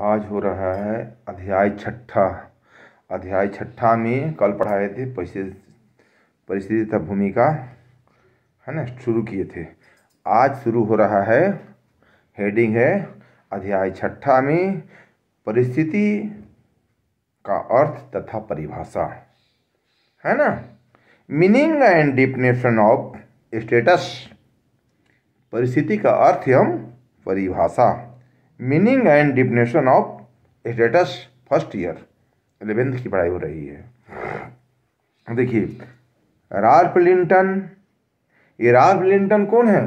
आज हो रहा है अध्याय छठा अध्याय छठा में कल पढ़ाए थे परिस्थिति तथा भूमिका है ना शुरू किए थे आज शुरू हो रहा है हेडिंग है अध्याय छठा में परिस्थिति का अर्थ तथा परिभाषा है ना meaning and definition of status परिस्थिति का अर्थ एवं परिभाषा meaning and definition of status first year eleventh की पढ़ाई हो रही है देखिए राल्फ लिंटन ये राल्फ लिंटन कौन है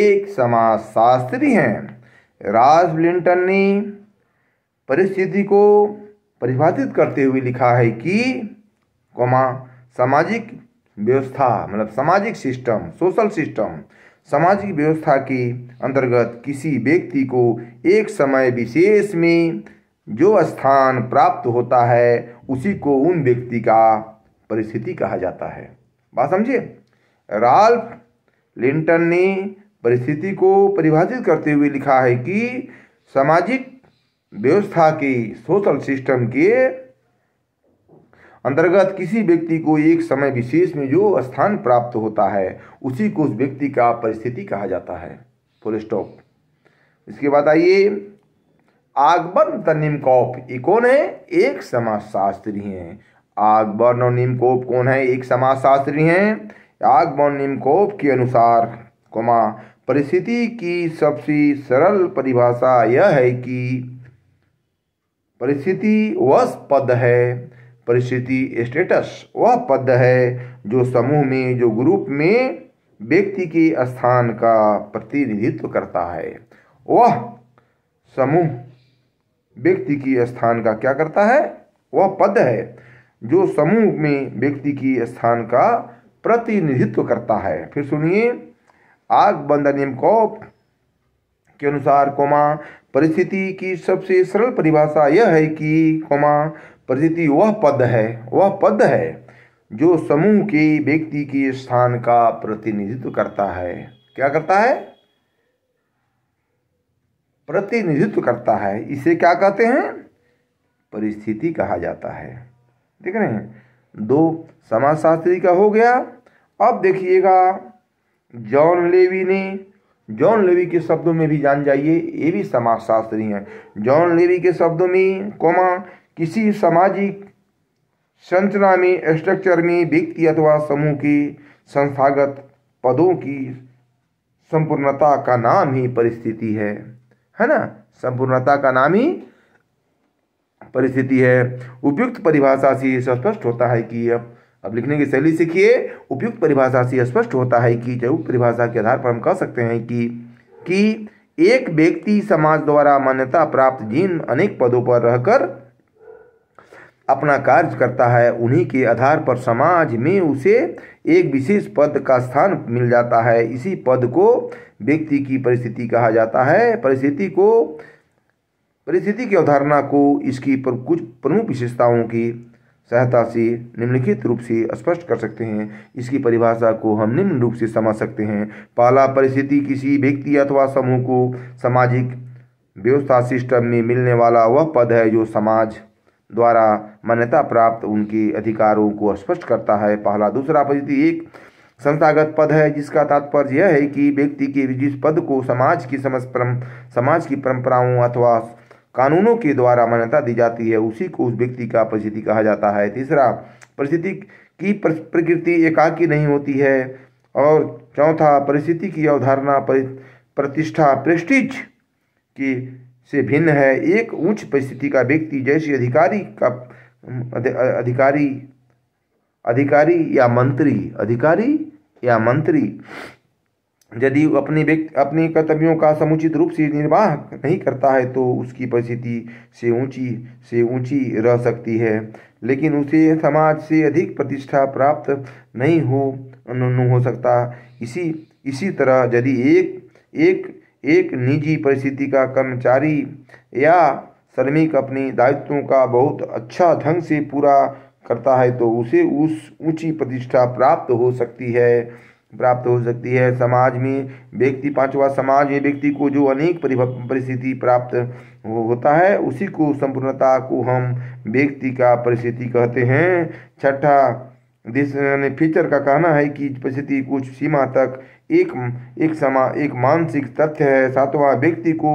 एक समाजशास्त्री हैं राल्फ लिंटन ने परिस्थिति को परिभाषित करते हुए लिखा है कि कौमा सामाजिक व्यवस्था मतलब सामाजिक सिस्टम सोशल सिस्टम सामाजिक व्यवस्था के अंतर्गत किसी व्यक्ति को एक समय विशेष में जो स्थान प्राप्त होता है उसी को उन व्यक्ति का परिस्थिति कहा जाता है बात समझिए राल्फ लिंटन ने परिस्थिति को परिभाषित करते हुए लिखा है कि सामाजिक व्यवस्था के सोशल सिस्टम के अंतर्गत किसी व्यक्ति को एक समय विशेष में जो स्थान प्राप्त होता है उसी को उस व्यक्ति का परिस्थिति कहा जाता है फुल स्टॉप इसके बाद आइए आगबन तिमकोप ये कौन है एक शास्त्री है आगबन और निमकोप कौन है एक समाज शास्त्री है आगबन निमकोप के अनुसार कोमा परिस्थिति की सबसे सरल परिभाषा यह है कि परिस्थिति वह पद है परिस्थिति स्टेटस वह पद है जो समूह में जो ग्रुप में व्यक्ति के स्थान का प्रतिनिधित्व करता है वह समूह व्यक्ति की स्थान का क्या करता है वह पद है जो समूह में व्यक्ति की स्थान का प्रतिनिधित्व करता है फिर सुनिए आग बंद नियम कॉप के अनुसार कोमा परिस्थिति की सबसे सरल परिभाषा यह है कि कोमा प्रतीति वह पद है वह पद है जो समूह के व्यक्ति के स्थान का प्रतिनिधित्व करता है क्या करता है प्रतिनिधित्व करता है इसे क्या कहते हैं परिस्थिति कहा जाता है देख रहे हैं दो समाजशास्त्री का हो गया अब देखिएगा जॉन लेवी ने जॉन लेवी के शब्दों में भी जान जाइए ये भी समाजशास्त्री हैं जॉन लेवी के शब्दों में कोमा किसी सामाजिक संरचना में स्ट्रक्चर में व्यक्ति अथवा समूह की संस्थागत पदों की संपूर्णता का नाम ही परिस्थिति है है ना संपूर्णता का नाम ही परिस्थिति है उपयुक्त परिभाषा से स्पष्ट होता है कि अब अब लिखने की शैली सीखिए उपयुक्त परिभाषा से स्पष्ट होता है कि जैव परिभाषा के आधार पर हम कह सकते हैं कि कि एक व्यक्ति समाज द्वारा मान्यता प्राप्त जिन अनेक पदों पर रहकर अपना कार्य करता है उन्हीं के आधार पर समाज में उसे एक विशेष पद का स्थान मिल जाता है इसी पद को व्यक्ति की परिस्थिति कहा जाता है परिस्थिति को परिस्थिति की अवधारणा को इसकी पर कुछ प्रमुख विशेषताओं की सहायता से निम्नलिखित रूप से स्पष्ट कर सकते हैं इसकी परिभाषा को हम निम्न रूप से समझ सकते हैं पाला परिस्थिति किसी व्यक्ति अथवा समूह को सामाजिक व्यवस्था सिस्टम में मिलने वाला वह पद है जो समाज द्वारा मान्यता प्राप्त उनके अधिकारों को स्पष्ट करता है पहला दूसरा परिस्थिति एक संस्थागत पद है जिसका तात्पर्य यह है कि व्यक्ति के जिस पद को समाज की समझ परम समाज की परंपराओं अथवा कानूनों के द्वारा मान्यता दी जाती है उसी को उस व्यक्ति का परिस्थिति कहा जाता है तीसरा परिस्थिति की प्रकृति एकाकी नहीं होती है और चौथा परिस्थिति की अवधारणा प्रतिष्ठा प्रेस्टिज की से भिन्न है एक उच्च परिस्थिति का व्यक्ति जैसे अधिकारी का अधिकारी अधिकारी या मंत्री अधिकारी या मंत्री यदि अपने व्यक्ति अपने कर्तव्यों का समुचित रूप से निर्वाह नहीं करता है तो उसकी परिस्थिति से ऊंची से ऊंची रह सकती है लेकिन उसे समाज से अधिक प्रतिष्ठा प्राप्त नहीं हो हो सकता इसी इसी तरह यदि एक एक एक निजी परिस्थिति का कर्मचारी या श्रमिक अपनी दायित्वों का बहुत अच्छा ढंग से पूरा करता है तो उसे उस ऊंची प्रतिष्ठा प्राप्त हो सकती है प्राप्त हो सकती है समाज में व्यक्ति पांचवा समाज में व्यक्ति को जो अनेक परिस्थिति प्राप्त हो, होता है उसी को संपूर्णता को हम व्यक्ति का परिस्थिति कहते हैं छठा दिस फीचर का कहना है कि परिस्थिति कुछ सीमा तक एक एक समा एक मानसिक तथ्य है सातवां व्यक्ति को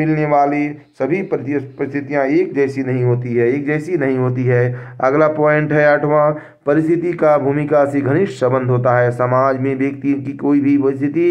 मिलने वाली सभी परिस्थितियाँ एक जैसी नहीं होती है एक जैसी नहीं होती है अगला पॉइंट है आठवां परिस्थिति का भूमिका से घनिष्ठ संबंध होता है समाज में व्यक्ति की कोई भी परिस्थिति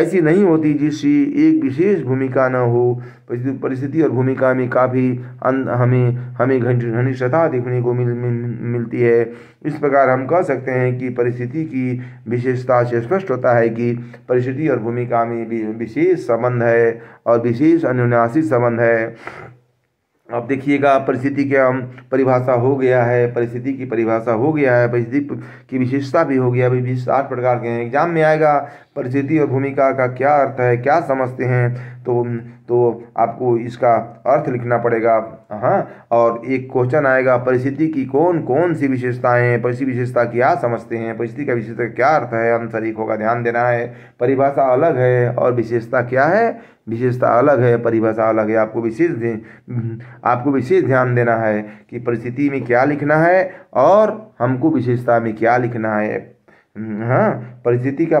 ऐसी नहीं होती जिससे एक विशेष भूमिका न हो परिस्थिति और भूमिका में काफ़ी हमें हमें घनिष्ठता देखने को मिल, मिल, मिलती है इस प्रकार हम कह सकते हैं कि परिस्थिति की विशेषता से स्पष्ट होता है कि परिस्थिति और भूमिका में विशेष संबंध है और विशेष अनुन्यासी संबंध है अब देखिएगा परिस्थिति का परिभाषा हो गया है परिस्थिति की परिभाषा हो गया है परिस्थिति की विशेषता भी हो गया अभी विशेष आठ प्रकार के हैं एग्जाम में आएगा परिस्थिति और भूमिका का क्या अर्थ है क्या समझते हैं तो तो आपको इसका अर्थ लिखना पड़ेगा हाँ और एक क्वेश्चन आएगा परिस्थिति की कौन कौन सी विशेषताएँ हैं परिस्थिति विशेषता क्या समझते हैं परिस्थिति का विशेषता क्या अर्थ है आंसर एक होगा ध्यान देना है परिभाषा अलग है और विशेषता क्या है विशेषता अलग है परिभाषा अलग है आपको विशेष आपको विशेष ध्यान देना है कि परिस्थिति में क्या लिखना है और हमको विशेषता में क्या लिखना है हाँ परिस्थिति का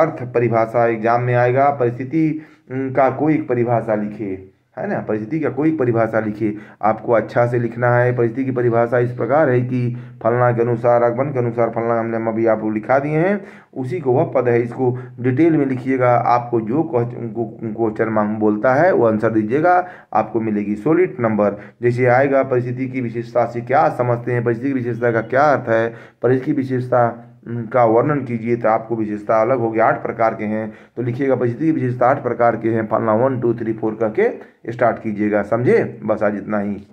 अर्थ परिभाषा एग्जाम में आएगा परिस्थिति का कोई एक परिभाषा लिखे है ना परिस्थिति का कोई परिभाषा लिखिए आपको अच्छा से लिखना है परिस्थिति की परिभाषा इस प्रकार है कि फलना के अनुसार अकबन के अनुसार फलना हमने हम अभी आपको लिखा दिए हैं उसी को वह पद है इसको डिटेल में लिखिएगा आपको जो क्वेश्चन मांग बोलता है वो आंसर दीजिएगा आपको मिलेगी सोलिड नंबर जैसे आएगा परिस्थिति की विशेषता से क्या समझते हैं परिस्थिति की विशेषता का क्या अर्थ है परिस्थिति की विशेषता का वर्णन कीजिए तो आपको विशेषता अलग होगी आठ प्रकार के हैं तो लिखिएगा जितनी विशेषता आठ प्रकार के हैं फलना वन टू थ्री फोर करके स्टार्ट कीजिएगा समझे बस आज इतना ही